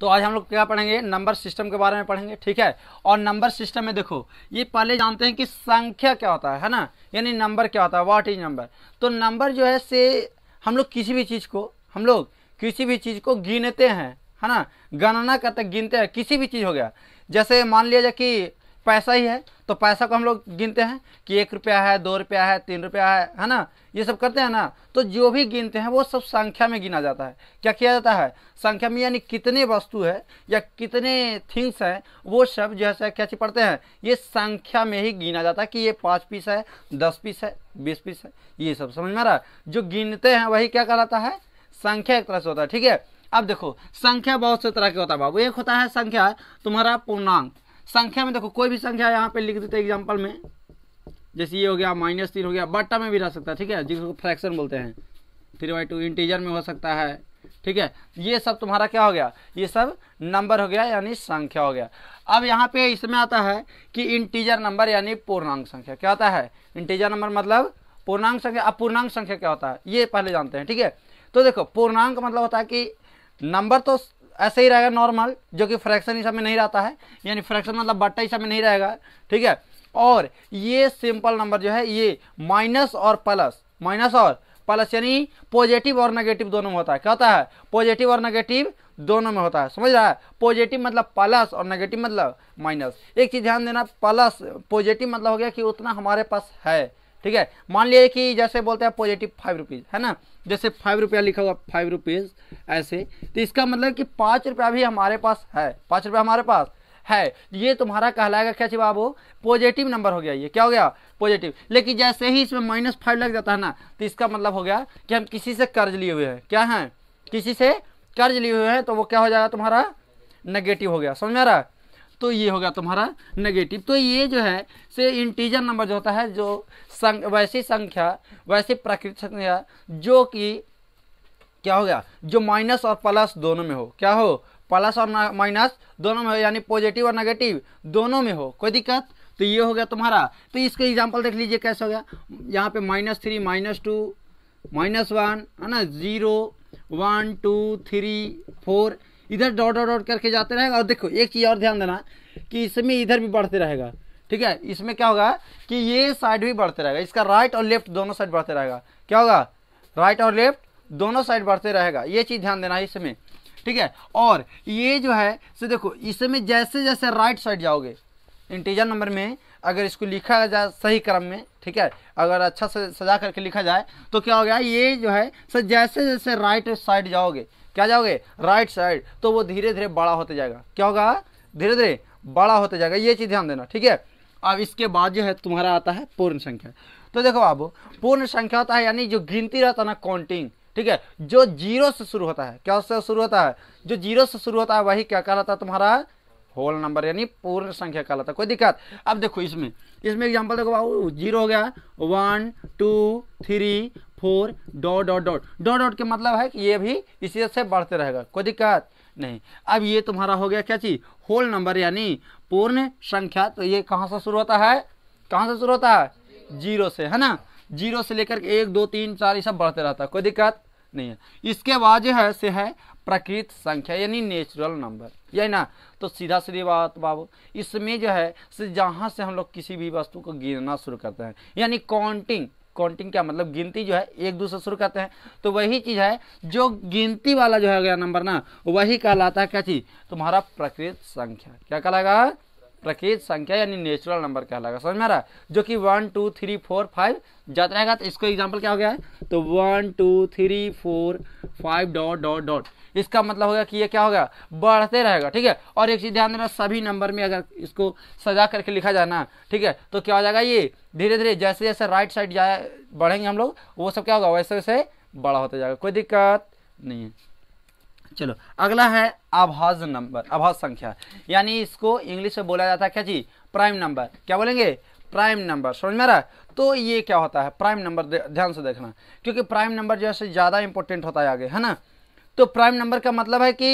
तो आज हम लोग क्या पढ़ेंगे नंबर सिस्टम के बारे में पढ़ेंगे ठीक है और नंबर सिस्टम में देखो ये पहले जानते हैं कि संख्या क्या होता है है ना यानी नंबर क्या होता है वाट इज नंबर तो नंबर जो है से हम लोग किसी भी चीज़ को हम लोग किसी भी चीज़ को गिनते हैं है ना गणना करते गिनते हैं किसी भी चीज़ हो गया जैसे मान लिया जाए कि पैसा ही है तो पैसा को हम लोग गिनते हैं कि एक रुपया है दो रुपया है तीन रुपया है है ना ये सब करते हैं ना तो जो भी गिनते हैं वो सब संख्या में गिना जाता है क्या किया जाता है संख्या में यानी कितने वस्तु है या कितने थिंग्स हैं वो सब जो है क्या पढ़ते हैं ये संख्या में ही गिना जाता है कि ये पाँच पीस है दस पीस है बीस पीस है ये सब समझ में आ रहा है जो गिनते हैं वही क्या कहलाता है संख्या एक तरह से होता है ठीक है अब देखो संख्या बहुत से तरह के होता है बाबू एक होता है संख्या तुम्हारा पूर्णांक संख्या में देखो कोई भी संख्या यहाँ पे लिख देते हैं एग्जाम्पल में जैसे ये हो गया माइनस तीन हो गया बट्टा में भी रह सकता है ठीक है जिसको फ्रैक्शन बोलते हैं थ्री बाई टू इंटीजर में हो सकता है ठीक है ये सब तुम्हारा क्या हो गया ये सब नंबर हो गया यानी संख्या हो गया अब यहाँ पे इसमें आता है कि इंटीजर नंबर यानी पूर्णांक संख्या क्या होता है इंटीजर नंबर मतलब पूर्णांक संख्या अब पूर्णांक संख्या क्या होता है ये पहले जानते हैं ठीक है तो देखो पूर्णांक मतलब होता है कि नंबर तो ऐसे ही रहेगा नॉर्मल जो कि फ्रैक्शन हिसाब में नहीं रहता है यानी फ्रैक्शन मतलब बट्टा हिसाब में नहीं रहेगा ठीक है और ये सिंपल नंबर जो है ये माइनस और प्लस माइनस और प्लस यानी पॉजिटिव और नेगेटिव दोनों में होता है क्या होता है पॉजिटिव और नेगेटिव दोनों में होता है समझ रहा है पॉजिटिव मतलब प्लस और नेगेटिव मतलब माइनस एक चीज़ ध्यान देना प्लस पॉजिटिव मतलब हो गया कि उतना हमारे पास है ठीक है मान लीजिए कि जैसे बोलते हैं पॉजिटिव फाइव रुपीज़ है ना जैसे फाइव रुपया लिखा हुआ फाइव रुपीज़ ऐसे तो इसका मतलब कि पाँच रुपया भी हमारे पास है पाँच रुपया हमारे पास है ये तुम्हारा कहलाएगा क्या चाहिए बाबू पॉजिटिव नंबर हो गया ये क्या हो गया पॉजिटिव लेकिन जैसे ही इसमें माइनस फाइव लग जाता है ना तो इसका मतलब हो गया कि हम किसी से कर्ज लिए हुए हैं क्या हैं किसी से कर्ज लिए हुए हैं तो वो क्या हो जाएगा तुम्हारा नेगेटिव हो गया समझ में आ रहा है तो ये होगा तुम्हारा नेगेटिव तो ये जो है से इंटीजर नंबर जो होता है जो संग, वैसी संख्या वैसी प्राकृतिक संख्या जो कि क्या हो गया जो माइनस और प्लस दोनों में हो क्या हो प्लस और माइनस दोनों में हो यानी पॉजिटिव और नेगेटिव दोनों में हो कोई दिक्कत तो ये हो गया तुम्हारा तो इसके एग्जाम्पल देख लीजिए कैसे हो गया यहाँ पे minus three minus two minus one है ना zero one two three four इधर डॉट डॉट डॉट करके जाते रहेगा और देखो एक चीज़ और ध्यान देना कि इसमें इधर भी बढ़ते रहेगा ठीक है इसमें क्या होगा कि ये साइड भी बढ़ते रहेगा इसका राइट और लेफ्ट दोनों साइड बढ़ते रहेगा क्या होगा राइट और लेफ्ट दोनों साइड बढ़ते रहेगा ये चीज़ ध्यान देना है इसमें ठीक है और ये जो है से देखो इसमें जैसे जैसे राइट साइड जाओगे इंटीजर नंबर में अगर इसको लिखा जाए सही क्रम में ठीक है अगर अच्छा से सजा करके लिखा जाए तो क्या हो गया ये जो है सर जैसे जैसे राइट साइड जाओगे क्या जाओगे राइट साइड तो वो धीरे धीरे बड़ा होते जाएगा क्या होगा धीरे धीरे बड़ा होते जाएगा ये चीज़ ध्यान देना ठीक है अब इसके बाद जो है तुम्हारा आता है पूर्ण संख्या तो देखो आप पूर्ण संख्या होता है यानी जो गिनती रहता है ना काउंटिंग ठीक है जो जीरो से शुरू होता है क्या से शुरू होता है जो जीरो से शुरू होता है वही क्या कहलाता है तुम्हारा होल नंबर यानी पूर्ण संख्या कहलाता कोई दिक्कत अब देखो इसमें इसमें एग्जांपल देखो बाबू जीरो हो गया one two three four dot dot dot dot dot के मतलब है कि ये भी इसी से बढ़ते रहेगा कोई दिक्कत नहीं अब ये तुम्हारा हो गया क्या चीज़ होल नंबर यानी पूर्ण संख्या तो ये कहाँ से शुरू होता है कहाँ से शुरू होता है जीरो से है ना जीरो से लेकर के एक दो तीन चार ये सब बढ़ते रहता है कोई दिक्कत नहीं है इसके बाद जो है से है प्रकृत संख्या यानी नेचुरल नंबर यही ना तो सीधा सीधी बात बाबू इसमें जो है से जहाँ से हम लोग किसी भी वस्तु को गिनना शुरू करते हैं यानी काउंटिंग काउंटिंग क्या मतलब गिनती जो है एक दूसरे शुरू करते हैं तो वही चीज़ है जो गिनती वाला जो है गया नंबर ना वही कहलाता है क्या चीज़ तुम्हारा प्रकृत संख्या क्या कहलाएगा प्रकृत संख्या यानी नेचुरल नंबर कहलाएगा समझ में आ रहा है जो कि one two three four five जाता रहेगा तो इसको एग्जाम्पल क्या हो गया है तो one two three four five dot dot dot इसका मतलब होगा कि ये क्या होगा बढ़ते रहेगा ठीक है और एक चीज़ ध्यान देना सभी नंबर में अगर इसको सजा करके लिखा जाए ना ठीक है तो क्या हो जाएगा ये धीरे धीरे जैसे जैसे राइट साइड जाए बढ़ेंगे हम लोग वो सब क्या होगा वैसे वैसे बड़ा होता जाएगा कोई दिक्कत नहीं है चलो अगला है आभाज नंबर आभाज संख्या यानी इसको इंग्लिश में बोला जाता है क्या जी प्राइम नंबर क्या बोलेंगे प्राइम नंबर समझ में आ रहा है तो ये क्या होता है प्राइम नंबर ध्यान से देखना क्योंकि प्राइम नंबर जैसे ज़्यादा इंपॉर्टेंट होता है आगे है ना तो प्राइम नंबर का मतलब है कि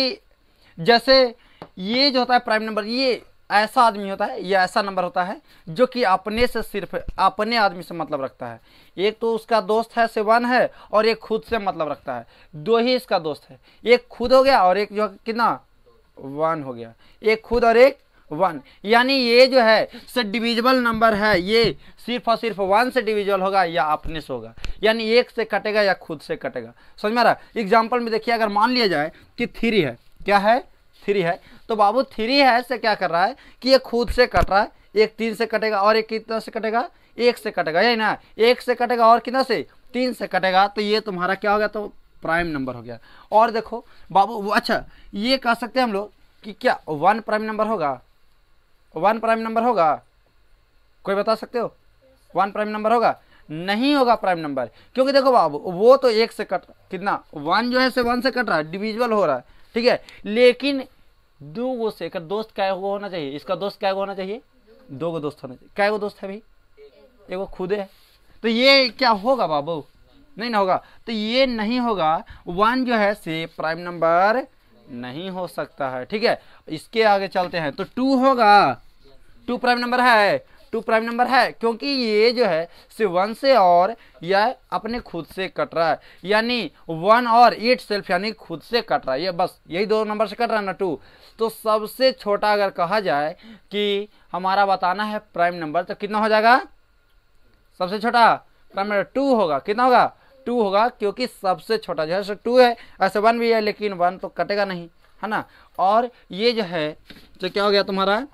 जैसे ये जो होता है प्राइम नंबर ये ऐसा आदमी होता है या ऐसा नंबर होता है जो कि अपने से सिर्फ अपने आदमी से मतलब रखता है एक तो उसका दोस्त है से वन है और एक खुद से मतलब रखता है दो ही इसका दोस्त है एक खुद हो गया और एक जो कितना वन हो गया एक खुद और एक वन यानी ये जो है से डिविजिबल नंबर है ये सिर्फ और सिर्फ वन से डिविजिबल होगा या अपने से होगा यानी एक से कटेगा या खुद से कटेगा समझ में आ रहा एग्जाम्पल में देखिए अगर मान लिया जाए कि थ्री है क्या है थ्री है तो बाबू थ्री है से क्या कर रहा है कि ये खुद से कट रहा है एक तीन से कटेगा और एक कितना से कटेगा एक से कटेगा यही ना एक से कटेगा और कितना से तीन से कटेगा तो ये तुम्हारा क्या हो गया तो प्राइम नंबर हो गया और देखो बाबू अच्छा ये कह सकते हैं हम लोग कि क्या वन प्राइम नंबर होगा वन प्राइम नंबर होगा कोई बता सकते हो वन प्राइम नंबर होगा नहीं होगा प्राइम नंबर क्योंकि देखो बाबू वो तो एक से कट कितना वन जो है से वन से कट रहा है डिविजल हो रहा है ठीक है लेकिन दो गो से एक दोस्त कै गो होना चाहिए इसका दोस्त कै गो होना चाहिए दो गो दोस्त होना चाहिए कै गो दोस्त है भाई एक वो खुदे है तो ये क्या होगा बाबू नहीं ना होगा तो ये नहीं होगा वन जो है से प्राइम नंबर नहीं हो सकता है ठीक है इसके आगे चलते हैं तो टू होगा टू प्राइम नंबर है टू प्राइम नंबर है क्योंकि ये जो है सिर्फ वन से और यह अपने खुद से कट रहा है यानी वन और एट सेल्फ यानी खुद से कट रहा है ये बस यही दो नंबर से कट रहा है ना टू तो सबसे छोटा अगर कहा जाए कि हमारा बताना है प्राइम नंबर तो कितना हो जाएगा सबसे छोटा प्राइम नंबर टू होगा कितना होगा टू होगा क्योंकि सबसे छोटा जो है सो टू है ऐसे वन भी है लेकिन वन तो कटेगा नहीं है ना और ये जो है तो क्या हो गया तुम्हारा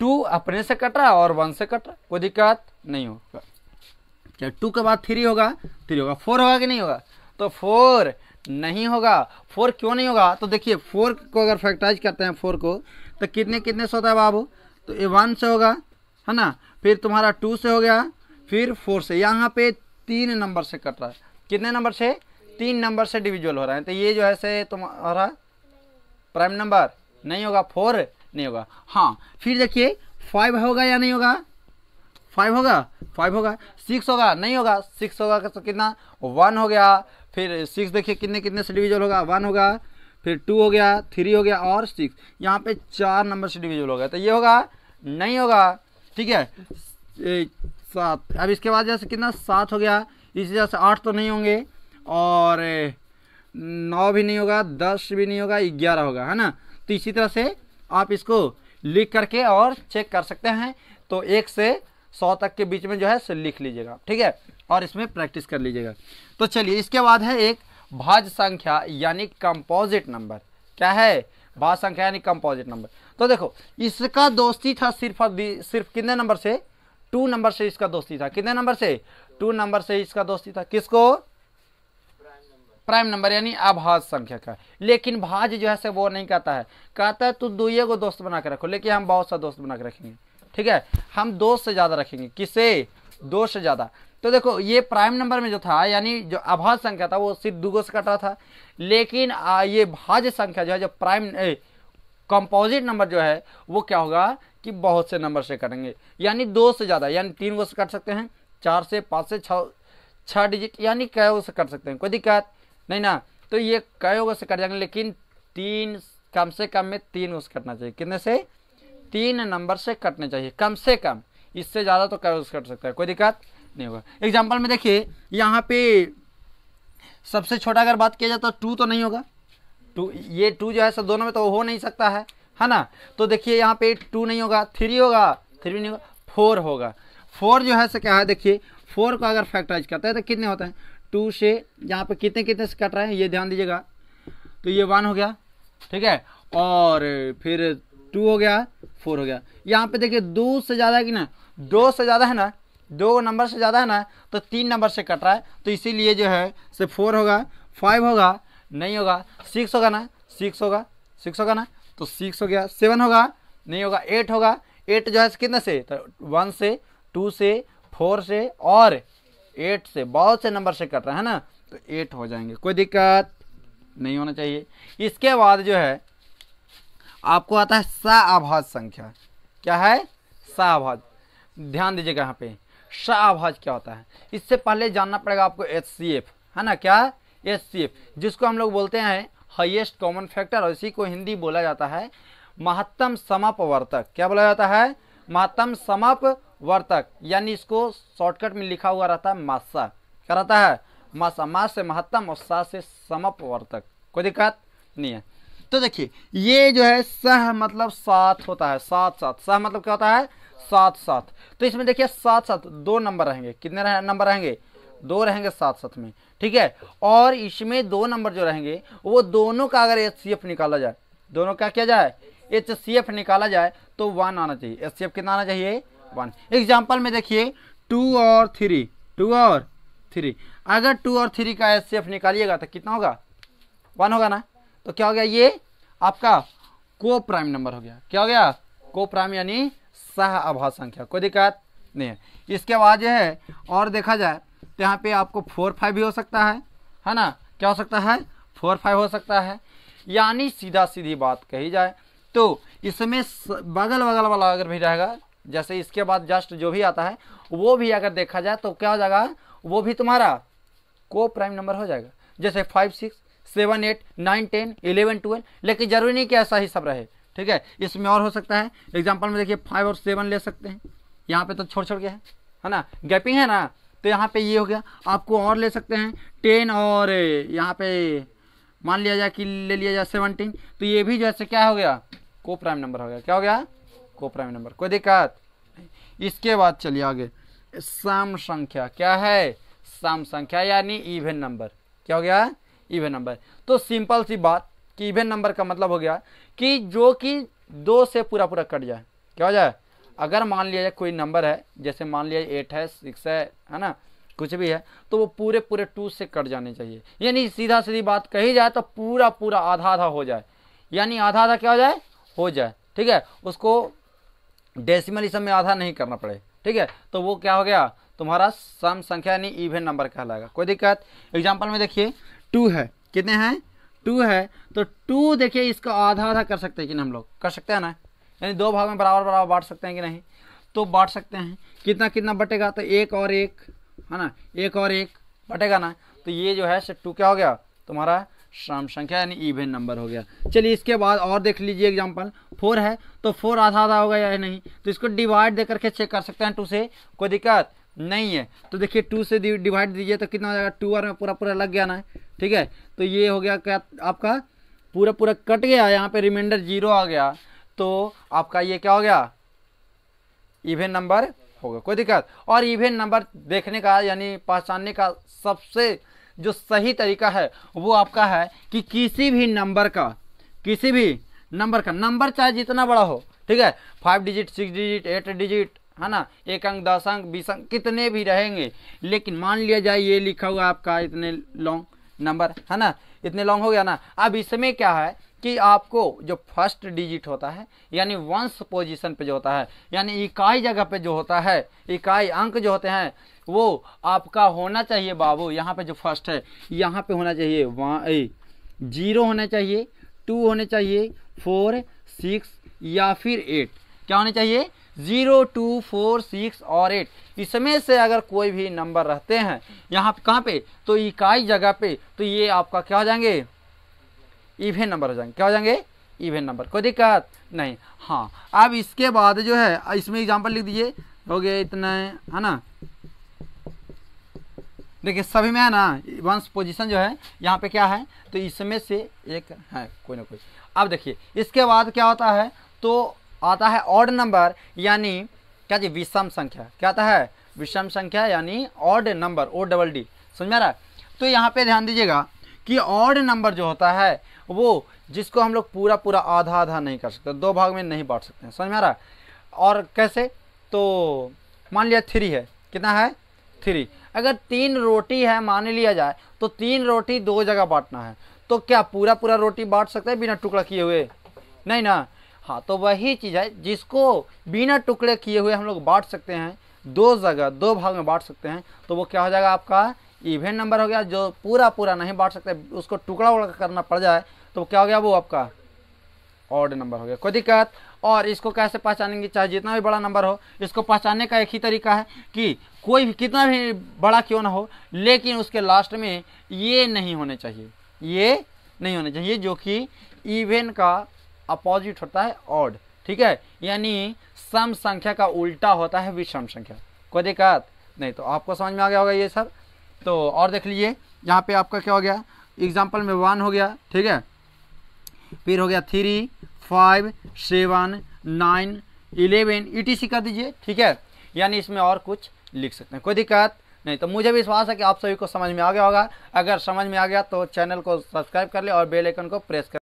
टू अपने से कट है और वन से कट रहा कोई दिक्कत नहीं होगा क्या टू के बाद थ्री होगा थ्री होगा फोर होगा कि नहीं होगा तो फोर नहीं होगा फोर क्यों नहीं होगा तो देखिए फोर को अगर फैक्टराइज करते हैं फोर को तो कितने कितने से होता है बाबू तो ये वन से होगा है ना फिर तुम्हारा टू से हो गया फिर फोर से यहाँ पे तीन नंबर से कट रहा है कितने नंबर से तीन नंबर से डिविजुअल हो रहा है तो ये जो है से तुम्हारा प्राइम नंबर नहीं होगा फोर नहीं होगा हाँ फिर देखिए फाइव होगा या नहीं होगा फाइव होगा फाइव होगा सिक्स होगा नहीं होगा सिक्स होगा तो कितना वन हो गया फिर सिक्स देखिए कितने कितने से डिविजल होगा वन होगा फिर टू हो गया थ्री हो गया और सिक्स यहाँ पे चार नंबर से डिविजल होगा तो ये होगा नहीं होगा ठीक है सात अब इसके बाद जैसे कितना सात हो गया इसी से आठ तो नहीं होंगे और नौ भी नहीं होगा दस भी नहीं होगा ग्यारह होगा है ना तो इसी तरह से आप इसको लिख करके और चेक कर सकते हैं तो एक से सौ तक के बीच में जो है लिख लीजिएगा ठीक है और इसमें प्रैक्टिस कर लीजिएगा तो चलिए इसके बाद है एक भाज संख्या यानी कंपोजिट नंबर क्या है भाज संख्या यानी कंपोजिट नंबर तो देखो इसका दोस्ती था सिर्फ और सिर्फ कितने नंबर से टू नंबर से इसका दोस्ती था कितने नंबर से टू नंबर से इसका दोस्ती था किसको प्राइम नंबर यानी अभाज संख्या का लेकिन भाज जो है से वो नहीं कहता है कहता है तू दुइये को दोस्त बना के रखो लेकिन हम बहुत सा दोस्त बना के रखेंगे ठीक है हम दो से ज़्यादा रखेंगे किसे दो से ज़्यादा तो देखो ये प्राइम नंबर में जो था यानी जो अभाज संख्या था वो सिर्फ गो से रहा था लेकिन आ, ये भाज संख्या जो है जो प्राइम कंपोजिट नंबर जो है वो क्या होगा कि बहुत से नंबर से कटेंगे यानी दो से ज़्यादा यानी तीन गो से कट सकते हैं चार से पाँच से छः छः डिजिट यानी कै से कर सकते हैं कोई दिक्कत नहीं ना तो ये कई होगा से कट जाएंगे लेकिन तीन कम से कम में तीन उस कटना चाहिए कितने से तीन नंबर से कटने चाहिए कम से कम इससे ज़्यादा तो कई कट सकता है कोई दिक्कत नहीं होगा एग्जाम्पल में देखिए यहाँ पे सबसे छोटा अगर बात किया जाए तो टू तो नहीं होगा टू ये टू जो है सब दोनों में तो हो नहीं सकता है है ना तो देखिए यहाँ पे टू नहीं होगा थ्री होगा थ्री नहीं होगा फोर होगा फोर जो है से क्या है देखिए फोर को अगर फैक्टराइज करते हैं तो कितने होते हैं टू से यहाँ पे कितने कितने से कट रहा है ये ध्यान दीजिएगा तो ये वन हो गया ठीक है और फिर टू हो गया फोर हो गया यहाँ पे देखिए दो से ज़्यादा है कि ना दो से ज़्यादा है ना दो नंबर से ज़्यादा है ना तो तीन नंबर से कट रहा है तो इसीलिए जो है से फोर होगा फाइव होगा नहीं होगा सिक्स होगा ना सिक्स होगा सिक्स होगा ना तो सिक्स हो गया सेवन होगा नहीं होगा एट होगा एट जो है कितने से तो वन से टू से फोर से और एट से बहुत से नंबर से कट रहे हैं ना तो एट हो जाएंगे कोई दिक्कत नहीं होना चाहिए इसके बाद जो है आपको आता है सभाज संख्या क्या है सभाज ध्यान दीजिएगा यहाँ पे सभाज क्या होता है इससे पहले जानना पड़ेगा आपको एच सी एफ है ना क्या एच सी एफ जिसको हम लोग बोलते हैं हाइएस्ट कॉमन फैक्टर और इसी को हिंदी बोला जाता है महत्तम समापवर्तक क्या बोला जाता है महत्तम समाप वर्तक यानी इसको शॉर्टकट में लिखा हुआ रहता है मासा क्या रहता है मासा मास से महत्तम और सा से समप वर्तक कोई दिक्कत नहीं है तो देखिए ये जो है सह मतलब सात होता है सात सात सह मतलब क्या होता है सात सात तो इसमें देखिए सात सात दो नंबर रहेंगे कितने रहे, नंबर रहेंगे दो रहेंगे सात सात में ठीक है और इसमें दो नंबर जो रहेंगे वो दोनों का अगर एच निकाला जाए दोनों का क्या जाए एच निकाला जाए तो वन आना चाहिए एच कितना आना चाहिए वन एग्जाम्पल में देखिए टू और थ्री टू और थ्री अगर टू और थ्री का एस निकालिएगा तो कितना होगा वन होगा ना तो क्या हो गया ये आपका को प्राइम नंबर हो गया क्या हो गया को प्राइम यानी सह अभा संख्या कोई दिक्कत नहीं है इसके बाद जो है और देखा जाए तो यहाँ पे आपको फोर फाइव भी हो सकता है है ना क्या हो सकता है फोर फाइव हो सकता है यानी सीधा सीधी बात कही जाए तो इसमें बगल बगल वाला अगर भी रहेगा जैसे इसके बाद जस्ट जो भी आता है वो भी अगर देखा जाए तो क्या हो जाएगा वो भी तुम्हारा को प्राइम नंबर हो जाएगा जैसे five six seven eight nine ten eleven twelve लेकिन जरूरी नहीं कि ऐसा ही सब रहे ठीक है इसमें और हो सकता है एग्जाम्पल में देखिए फाइव और सेवन ले सकते हैं यहाँ पे तो छोड़ छोड़ के है है ना गैपिंग है ना तो यहाँ पे ये हो गया आपको और ले सकते हैं टेन और यहाँ पे मान लिया जाए कि ले लिया जाए सेवनटीन तो ये भी जैसे क्या हो गया को प्राइम नंबर हो गया क्या हो गया को प्राइम नंबर कोई दिक्कत इसके बाद चलिए आगे सम संख्या क्या है सम संख्या यानी इवेन नंबर क्या हो गया इवेन नंबर तो सिंपल सी बात कि इवेन नंबर का मतलब हो गया कि जो कि दो से पूरा पूरा कट जाए क्या हो जाए अगर मान लिया जाए कोई नंबर है जैसे मान लिया एट है सिक्स है है ना कुछ भी है तो वो पूरे पूरे टू से कट जाने चाहिए यानी सीधा सीधी बात कही जाए तो पूरा पूरा आधा आधा हो जाए यानी आधा आधा क्या हो जाए हो जाए ठीक है उसको डेसिमल इस समय आधा नहीं करना पड़े ठीक है तो वो क्या हो गया तुम्हारा सम संख्या यानी इवेंट नंबर कहलाएगा कोई दिक्कत एग्जाम्पल में देखिए टू है कितने हैं टू है तो टू देखिए इसका आधा आधा कर सकते हैं कि हम लोग कर सकते हैं ना यानी दो भाग में बराबर बराबर बांट सकते हैं कि नहीं तो बांट सकते हैं कितना कितना बटेगा तो एक और एक है ना एक और एक बटेगा ना तो ये जो है टू क्या हो गया तुम्हारा सम संख्या यानी इवेन नंबर हो गया चलिए इसके बाद और देख लीजिए एग्जांपल फोर है तो फोर आधा आधा होगा या नहीं तो इसको डिवाइड दे करके चेक कर सकते हैं टू से कोई दिक्कत नहीं है तो देखिए टू से डिवाइड दीजिए तो कितना हो जाएगा टू आर में पूरा पूरा लग गया ना ठीक है तो ये हो गया क्या आपका पूरा पूरा कट गया यहाँ पर रिमाइंडर जीरो आ गया तो आपका ये क्या हो गया इवेंट नंबर होगा कोई दिक्कत और इवेन नंबर देखने का यानी पहचानने का सबसे जो सही तरीका है वो आपका है कि किसी भी नंबर का किसी भी नंबर का नंबर चाहे जितना बड़ा हो ठीक है five digit six digit eight digit है ना एक अंक दस अंक बीस अंक कितने भी रहेंगे लेकिन मान लिया जाए ये लिखा हुआ आपका इतने लॉन्ग नंबर है ना इतने लॉन्ग हो गया ना अब इसमें क्या है कि आपको जो फर्स्ट डिजिट होता है यानी वंस पोजीशन पे जो होता है यानी इकाई जगह पे जो होता है इकाई अंक जो होते हैं वो आपका होना चाहिए बाबू यहाँ पे जो फर्स्ट है यहाँ पे होना चाहिए वहाँ जीरो होना चाहिए टू होने चाहिए फोर सिक्स या फिर एट क्या होने चाहिए ज़ीरो टू फोर सिक्स और एट इसमें से अगर कोई भी नंबर रहते हैं यहाँ कहाँ पे तो इकाई जगह पे तो ये आपका क्या हो जाएंगे इवेन नंबर हो जाएंगे क्या हो जाएंगे इवेन नंबर कोई दिक्कत नहीं हाँ अब इसके बाद जो है इसमें एग्जाम्पल लिख दीजिए हो गया इतना है ना देखिए सभी में है ना वंस पोजीशन जो है यहाँ पे क्या है तो इसमें से एक है कोई ना कोई अब देखिए इसके बाद क्या होता है तो आता है ऑड नंबर यानी क्या जी विषम संख्या क्या आता है विषम संख्या यानी odd number O double D समझ में आ रहा है तो यहाँ पे ध्यान दीजिएगा कि ऑड नंबर जो होता है वो जिसको हम लोग पूरा पूरा आधा आधा नहीं कर सकते दो भाग में नहीं बांट सकते समझ में आ रहा है और कैसे तो मान लिया थ्री है कितना है थ्री अगर तीन रोटी है मान लिया जाए तो तीन रोटी दो जगह बांटना है तो क्या पूरा पूरा रोटी बांट सकते हैं बिना टुकड़ा किए हुए नहीं ना हाँ तो वही चीज़ है जिसको बिना टुकड़े किए हुए हम लोग बांट सकते हैं दो जगह दो भाग में बांट सकते हैं तो वो क्या हो जाएगा आपका इवेंट नंबर हो गया जो पूरा पूरा नहीं बांट सकते उसको टुकड़ा उड़ा करना पड़ जाए तो क्या हो गया वो आपका ऑड नंबर हो गया कोई दिक्कत और इसको कैसे पहचानेंगे चाहे जितना भी बड़ा नंबर हो इसको पहचानने का एक ही तरीका है कि कोई भी कितना भी बड़ा क्यों ना हो लेकिन उसके लास्ट में ये नहीं होने चाहिए ये नहीं होने चाहिए जो कि इवेन का अपोजिट होता है ऑड ठीक है यानी सम संख्या का उल्टा होता है विषम संख्या कोई दिक्कत नहीं तो आपको समझ में आ गया होगा ये सर तो और देख लीजिए यहाँ पे आपका क्या हो गया एग्जाम्पल में वन हो गया ठीक है फिर हो गया three five seven nine eleven E e T कर दीजिए ठीक है यानी इसमें और कुछ लिख सकते हैं कोई दिक्कत नहीं तो मुझे विश्वास है कि आप सभी को समझ में आ गया होगा अगर समझ में आ गया तो चैनल को सब्सक्राइब कर ले और बेल आइकन को प्रेस कर